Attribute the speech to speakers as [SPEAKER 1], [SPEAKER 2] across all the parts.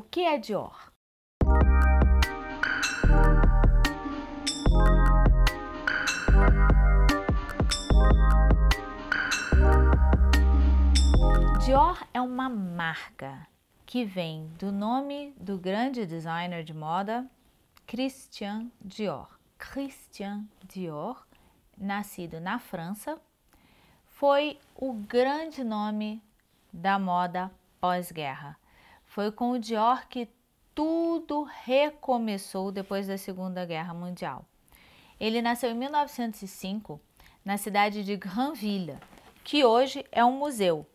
[SPEAKER 1] O que é Dior? Dior é uma marca que vem do nome do grande designer de moda Christian Dior. Christian Dior, nascido na França, foi o grande nome da moda pós-guerra. Foi com o Dior que tudo recomeçou depois da Segunda Guerra Mundial. Ele nasceu em 1905 na cidade de Granville, que hoje é um museu.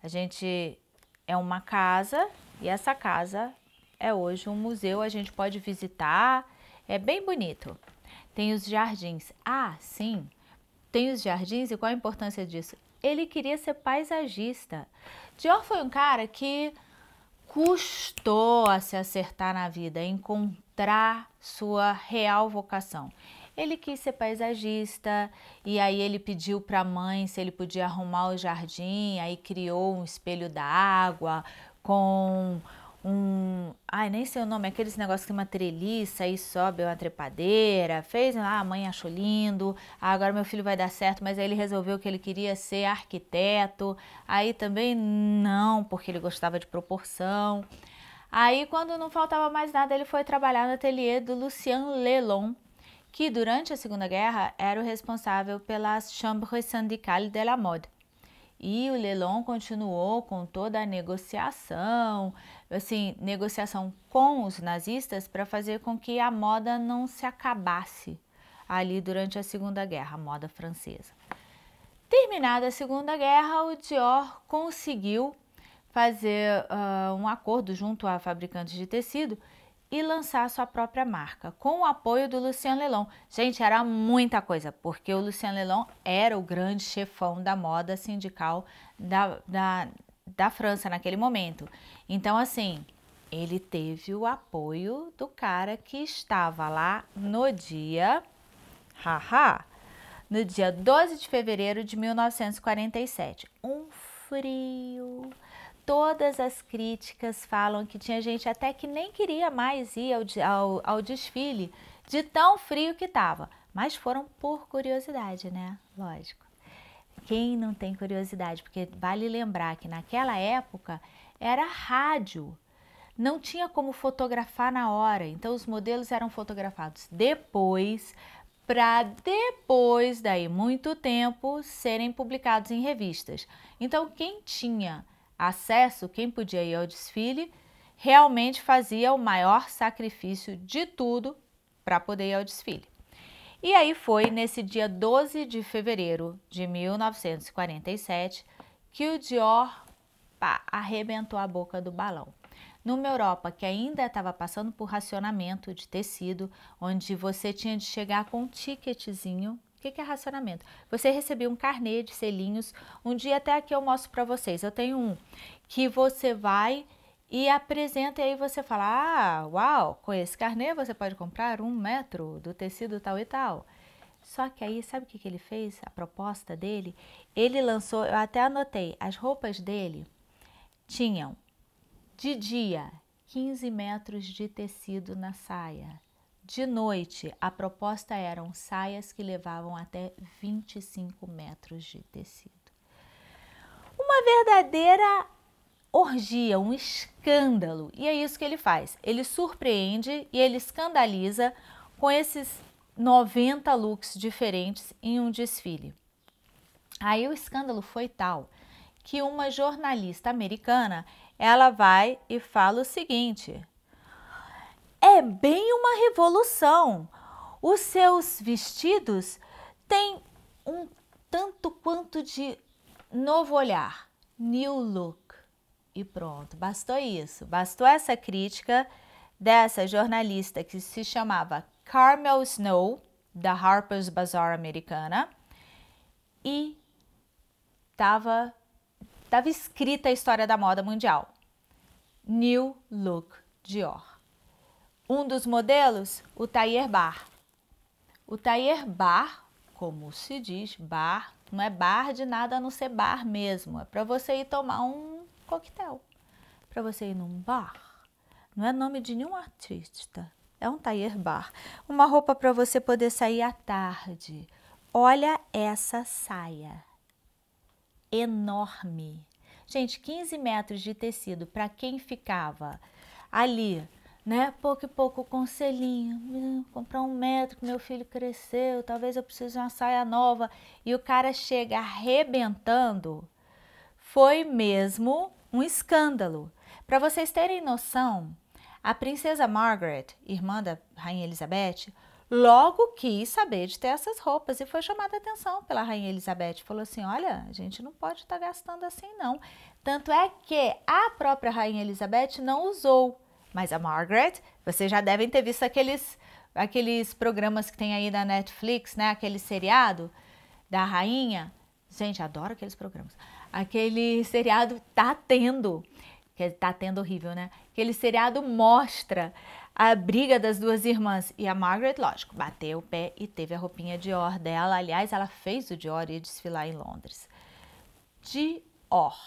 [SPEAKER 1] A gente é uma casa e essa casa é hoje um museu, a gente pode visitar, é bem bonito. Tem os jardins. Ah, sim, tem os jardins e qual a importância disso? Ele queria ser paisagista. Dior foi um cara que custou a se acertar na vida, encontrar sua real vocação. Ele quis ser paisagista e aí ele pediu para a mãe se ele podia arrumar o jardim, aí criou um espelho da água com um. Ai, nem sei o nome, aqueles negócios que uma treliça aí sobe uma trepadeira, fez, ah, a mãe achou lindo, ah, agora meu filho vai dar certo, mas aí ele resolveu que ele queria ser arquiteto, aí também não, porque ele gostava de proporção. Aí, quando não faltava mais nada, ele foi trabalhar no ateliê do Lucien Lelon, que durante a Segunda Guerra era o responsável pelas Chambres Syndicales de la Mode. E o Lelon continuou com toda a negociação, assim, negociação com os nazistas para fazer com que a moda não se acabasse ali durante a Segunda Guerra, a moda francesa. Terminada a Segunda Guerra, o Dior conseguiu fazer uh, um acordo junto a fabricantes de tecido e lançar sua própria marca, com o apoio do Lucien Lelon. Gente, era muita coisa, porque o Lucien Lelon era o grande chefão da moda sindical da, da, da França naquele momento. Então, assim, ele teve o apoio do cara que estava lá no dia. Haha! No dia 12 de fevereiro de 1947. Um frio todas as críticas falam que tinha gente até que nem queria mais ir ao, ao, ao desfile, de tão frio que estava. Mas foram por curiosidade, né? Lógico. Quem não tem curiosidade? Porque vale lembrar que naquela época era rádio, não tinha como fotografar na hora, então os modelos eram fotografados depois, para depois, daí muito tempo, serem publicados em revistas. Então, quem tinha acesso, quem podia ir ao desfile, realmente fazia o maior sacrifício de tudo para poder ir ao desfile. E aí foi nesse dia 12 de fevereiro de 1947 que o Dior pá, arrebentou a boca do balão. Numa Europa que ainda estava passando por racionamento de tecido, onde você tinha de chegar com um ticketzinho o que, é racionamento? Você recebeu um carnê de selinhos. Um dia até aqui eu mostro para vocês. Eu tenho um que você vai e apresenta e aí você fala, ah, uau, com esse carnê você pode comprar um metro do tecido tal e tal. Só que aí, sabe o que, que ele fez? A proposta dele? Ele lançou, eu até anotei, as roupas dele tinham de dia 15 metros de tecido na saia, de noite, a proposta eram saias que levavam até 25 metros de tecido. Uma verdadeira orgia, um escândalo. E é isso que ele faz. Ele surpreende e ele escandaliza com esses 90 looks diferentes em um desfile. Aí o escândalo foi tal que uma jornalista americana, ela vai e fala o seguinte: é bem uma revolução. Os seus vestidos têm um tanto quanto de novo olhar, new look. E pronto, bastou isso. Bastou essa crítica dessa jornalista que se chamava Carmel Snow, da Harper's Bazaar americana, e estava tava escrita a história da moda mundial. New Look Dior. Um dos modelos, o Taier Bar. O Taier Bar, como se diz, bar, não é bar de nada a não ser bar mesmo. É para você ir tomar um coquetel, para você ir num bar. Não é nome de nenhum artista. É um Taier Bar. Uma roupa para você poder sair à tarde. Olha essa saia. Enorme. Gente, 15 metros de tecido para quem ficava ali né? Pouco e pouco, conselhinho, hum, comprar um metro que meu filho cresceu, talvez eu precise de uma saia nova. E o cara chega arrebentando, foi mesmo um escândalo. Para vocês terem noção, a princesa Margaret, irmã da rainha Elizabeth, logo quis saber de ter essas roupas e foi chamada a atenção pela rainha Elizabeth. Falou assim: olha, a gente não pode estar tá gastando assim, não. Tanto é que a própria rainha Elizabeth não usou mas a Margaret, vocês já devem ter visto aqueles, aqueles programas que tem aí na Netflix, né? Aquele seriado da rainha. Gente, adoro aqueles programas. Aquele seriado tá tendo, que tá tendo horrível, né? Aquele seriado mostra a briga das duas irmãs e a Margaret, lógico, bateu o pé e teve a roupinha Dior dela. Aliás, ela fez o Dior e ia desfilar em Londres. Dior,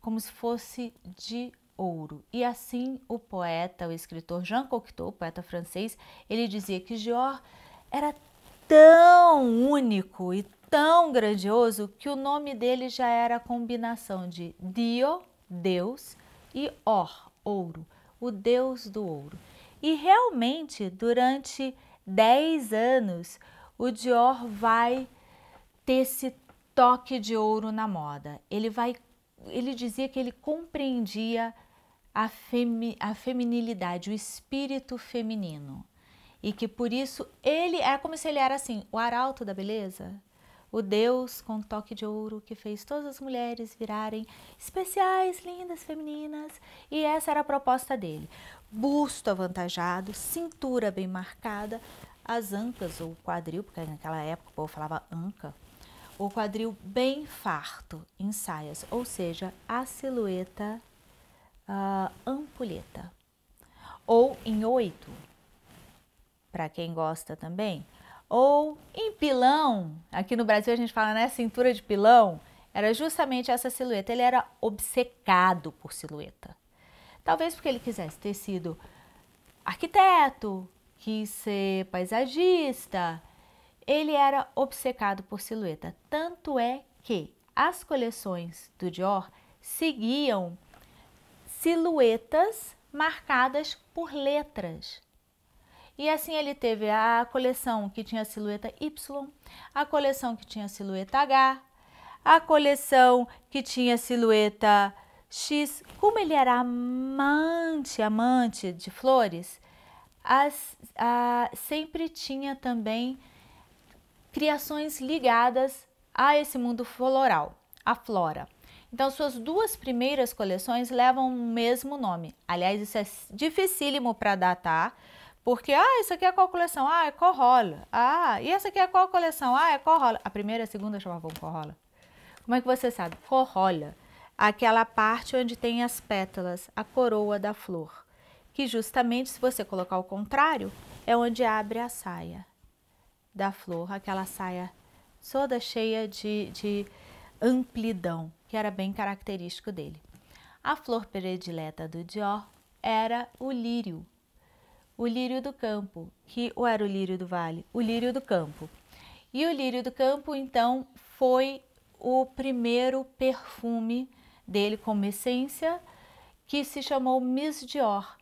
[SPEAKER 1] como se fosse Dior ouro. E assim o poeta, o escritor Jean Cocteau, poeta francês, ele dizia que Gior era tão único e tão grandioso que o nome dele já era a combinação de Dio, Deus, e Or, ouro, o Deus do ouro. E realmente, durante 10 anos, o Dior vai ter esse toque de ouro na moda. Ele vai ele dizia que ele compreendia a, femi a feminilidade, o espírito feminino. E que por isso ele é como se ele era assim, o arauto da beleza, o Deus com um toque de ouro que fez todas as mulheres virarem especiais, lindas, femininas. E essa era a proposta dele. Busto avantajado, cintura bem marcada, as ancas ou quadril, porque naquela época o povo falava anca, o quadril bem farto em saias, ou seja, a silhueta uh, ampulheta. Ou em oito, para quem gosta também. Ou em pilão, aqui no Brasil a gente fala, né, cintura de pilão, era justamente essa silhueta. Ele era obcecado por silhueta. Talvez porque ele quisesse ter sido arquiteto, quis ser paisagista. Ele era obcecado por silhueta. Tanto é que as coleções do Dior seguiam silhuetas marcadas por letras. E assim ele teve a coleção que tinha silhueta Y, a coleção que tinha silhueta H, a coleção que tinha silhueta X. Como ele era amante, amante de flores, as, a, sempre tinha também criações ligadas a esse mundo floral, a flora. Então, suas duas primeiras coleções levam o mesmo nome. Aliás, isso é dificílimo para datar, porque, ah, isso aqui é qual coleção? Ah, é Corrola. Ah, e essa aqui é qual coleção? Ah, é Corrola. A primeira e a segunda chamavam Corrola. Como é que você sabe? Corrola. Aquela parte onde tem as pétalas, a coroa da flor. Que justamente, se você colocar o contrário, é onde abre a saia da flor. Aquela saia toda cheia de, de amplidão que era bem característico dele. A flor predileta do Dior era o lírio, o lírio do campo, que ou era o lírio do vale, o lírio do campo. E o lírio do campo, então, foi o primeiro perfume dele como essência, que se chamou Miss Dior,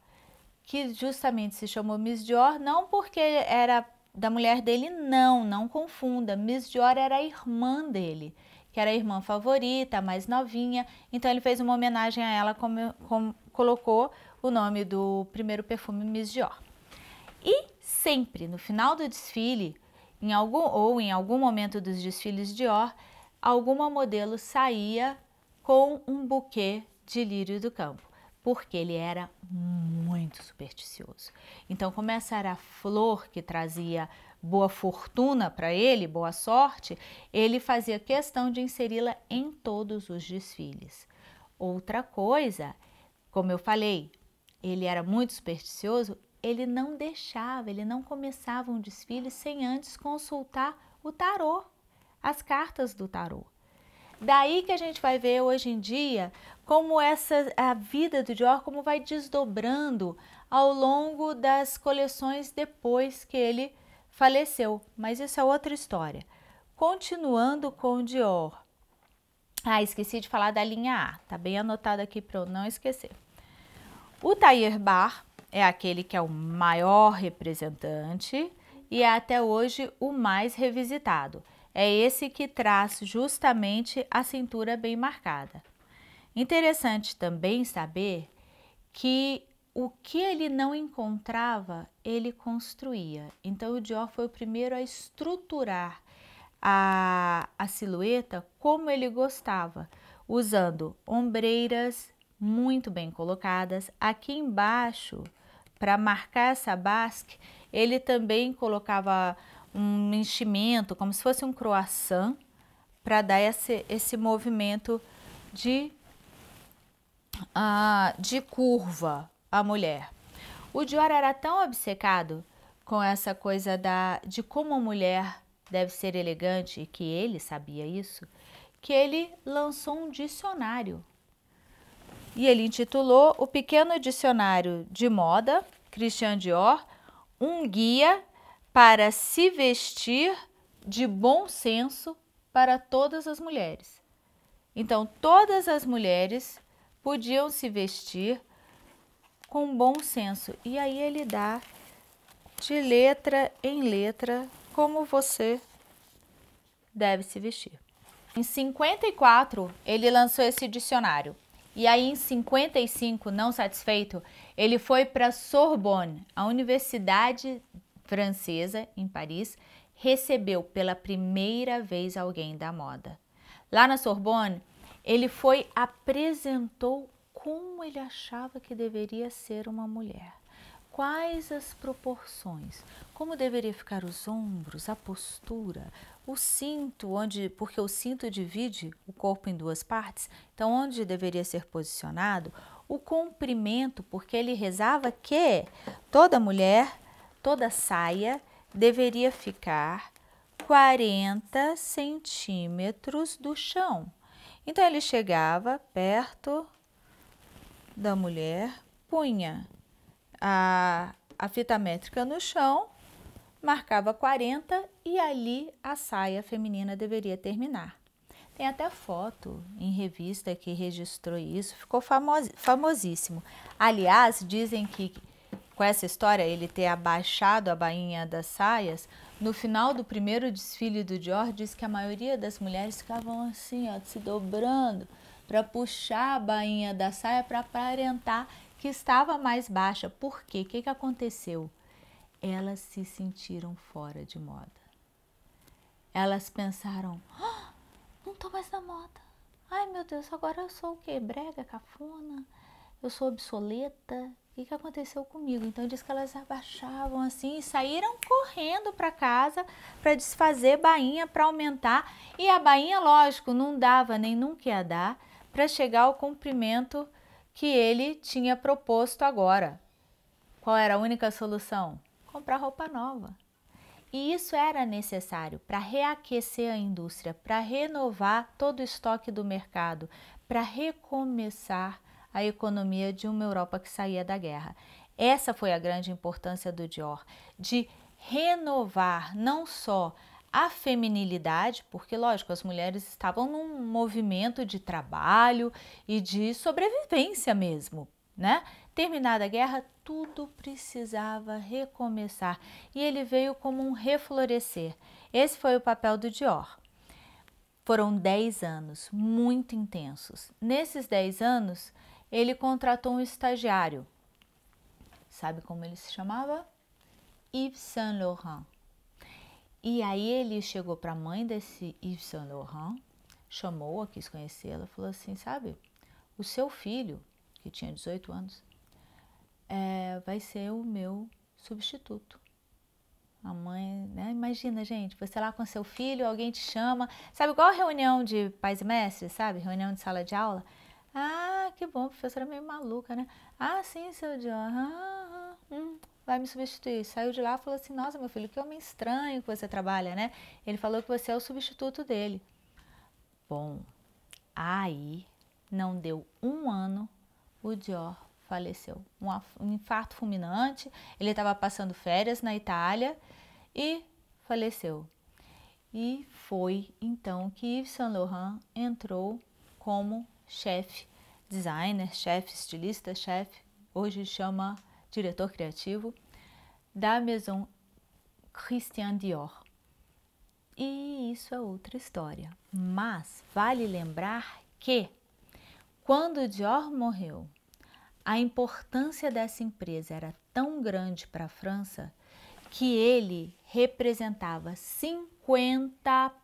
[SPEAKER 1] que justamente se chamou Miss Dior não porque era da mulher dele, não, não confunda. Miss Dior era a irmã dele que era a irmã favorita, a mais novinha. Então ele fez uma homenagem a ela, como, como colocou o nome do primeiro perfume Miss Dior. E sempre no final do desfile, em algum ou em algum momento dos desfiles Dior, alguma modelo saía com um buquê de lírio do campo, porque ele era muito supersticioso. Então, como essa era a flor que trazia boa fortuna para ele, boa sorte, ele fazia questão de inseri-la em todos os desfiles. Outra coisa, como eu falei, ele era muito supersticioso, ele não deixava, ele não começava um desfile sem antes consultar o tarô, as cartas do tarô. Daí que a gente vai ver hoje em dia como essa a vida do Dior como vai desdobrando ao longo das coleções depois que ele faleceu, mas isso é outra história. Continuando com o Dior. Ah, esqueci de falar da linha A, tá bem anotado aqui para eu não esquecer. O Tayer Bar é aquele que é o maior representante e é até hoje o mais revisitado. É esse que traz justamente a cintura bem marcada. Interessante também saber que o que ele não encontrava, ele construía. Então, o Dior foi o primeiro a estruturar a, a silhueta como ele gostava, usando ombreiras muito bem colocadas. Aqui embaixo, para marcar essa basque, ele também colocava um enchimento, como se fosse um croissant, para dar esse, esse movimento de, uh, de curva, a mulher. O Dior era tão obcecado com essa coisa da, de como a mulher deve ser elegante, e que ele sabia isso, que ele lançou um dicionário. E ele intitulou o Pequeno Dicionário de Moda, Christian Dior, um guia para se vestir de bom senso para todas as mulheres. Então, todas as mulheres podiam se vestir com bom senso. E aí ele dá de letra em letra como você deve se vestir. Em 54, ele lançou esse dicionário. E aí, em 55, não satisfeito, ele foi para Sorbonne, a universidade francesa em Paris, recebeu pela primeira vez alguém da moda. Lá na Sorbonne, ele foi apresentou como ele achava que deveria ser uma mulher, quais as proporções, como deveria ficar os ombros, a postura, o cinto, onde, porque o cinto divide o corpo em duas partes, então onde deveria ser posicionado, o comprimento, porque ele rezava que toda mulher, toda saia deveria ficar 40 centímetros do chão. Então ele chegava perto da mulher, punha a, a fita métrica no chão, marcava 40 e ali a saia feminina deveria terminar. Tem até foto em revista que registrou isso, ficou famos, famosíssimo. Aliás, dizem que com essa história, ele ter abaixado a bainha das saias, no final do primeiro desfile do George, diz que a maioria das mulheres ficavam assim, ó, se dobrando para puxar a bainha da saia para aparentar que estava mais baixa. Por quê? O que, que aconteceu? Elas se sentiram fora de moda. Elas pensaram: ah, não estou mais na moda. Ai meu Deus, agora eu sou o quê? Brega, cafona? Eu sou obsoleta? O que aconteceu comigo? Então diz que elas abaixavam assim e saíram correndo para casa para desfazer bainha, para aumentar. E a bainha, lógico, não dava nem nunca ia dar para chegar ao cumprimento que ele tinha proposto agora. Qual era a única solução? Comprar roupa nova. E isso era necessário para reaquecer a indústria, para renovar todo o estoque do mercado, para recomeçar a economia de uma Europa que saía da guerra. Essa foi a grande importância do Dior, de renovar não só a feminilidade, porque, lógico, as mulheres estavam num movimento de trabalho e de sobrevivência mesmo, né? Terminada a guerra, tudo precisava recomeçar e ele veio como um reflorescer. Esse foi o papel do Dior. Foram 10 anos muito intensos. Nesses 10 anos, ele contratou um estagiário. Sabe como ele se chamava? Yves Saint Laurent. E aí ele chegou para a mãe desse Yves Saint Laurent, chamou-a, quis conhecê-la, falou assim, sabe, o seu filho, que tinha 18 anos, é, vai ser o meu substituto. A mãe, né? Imagina, gente, você lá com seu filho, alguém te chama. Sabe igual reunião de pais e mestres, sabe? Reunião de sala de aula. Ah, que bom, professora é meio maluca, né? Ah, sim, seu John. Ah, ah, hum vai me substituir. Saiu de lá e falou assim: Nossa, meu filho, que homem estranho que você trabalha, né? Ele falou que você é o substituto dele. Bom, aí não deu um ano, o Dior faleceu. Um, infarto fulminante, ele estava passando férias na Itália e faleceu. E foi então que Yves Saint Laurent entrou como chefe designer, chefe estilista, chefe, hoje chama diretor criativo da Maison Christian Dior. E isso é outra história. Mas vale lembrar que quando Dior morreu, a importância dessa empresa era tão grande para a França que ele representava 50%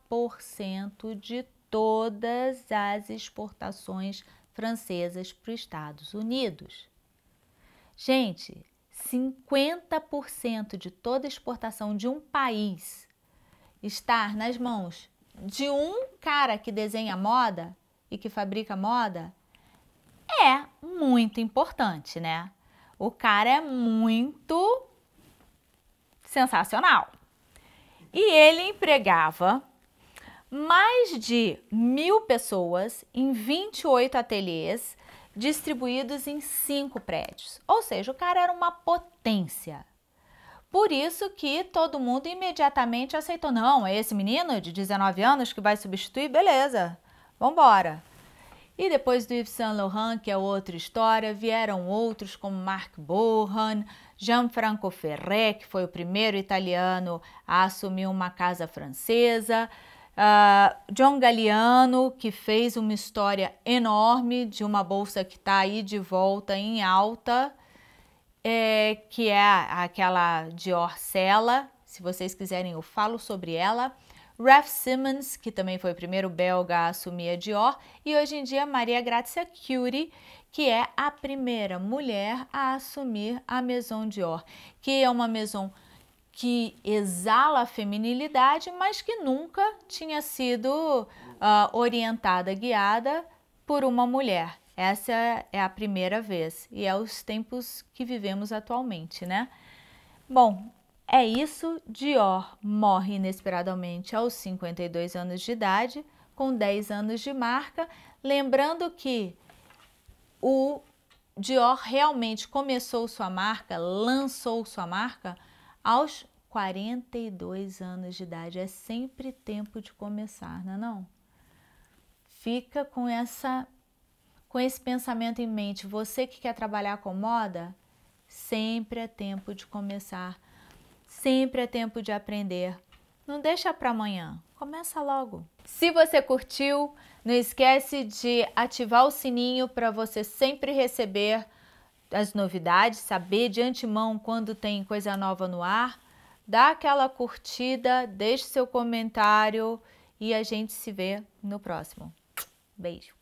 [SPEAKER 1] de todas as exportações francesas para os Estados Unidos. Gente, 50% de toda exportação de um país estar nas mãos de um cara que desenha moda e que fabrica moda é muito importante, né? O cara é muito sensacional. E ele empregava mais de mil pessoas em 28 ateliês distribuídos em cinco prédios. Ou seja, o cara era uma potência. Por isso que todo mundo imediatamente aceitou, não, é esse menino de 19 anos que vai substituir, beleza, vambora. E depois do Yves Saint Laurent, que é outra história, vieram outros como Marc Bohan, Gianfranco Ferré, que foi o primeiro italiano a assumir uma casa francesa, Uh, John Galliano, que fez uma história enorme de uma bolsa que está aí de volta em alta, é, que é aquela de Orcella, se vocês quiserem eu falo sobre ela. Raf Simmons, que também foi o primeiro belga a assumir a Dior, e hoje em dia Maria Grazia Curie, que é a primeira mulher a assumir a Maison Dior, que é uma maison que exala a feminilidade, mas que nunca tinha sido uh, orientada, guiada por uma mulher. Essa é a primeira vez e é os tempos que vivemos atualmente, né? Bom, é isso. Dior morre inesperadamente aos 52 anos de idade, com 10 anos de marca. Lembrando que o Dior realmente começou sua marca, lançou sua marca aos 42 anos de idade. É sempre tempo de começar, não é não? Fica com essa com esse pensamento em mente. Você que quer trabalhar com moda, sempre é tempo de começar. Sempre é tempo de aprender. Não deixa para amanhã, começa logo. Se você curtiu, não esquece de ativar o sininho para você sempre receber as novidades, saber de antemão quando tem coisa nova no ar dá aquela curtida, deixe seu comentário e a gente se vê no próximo. Beijo!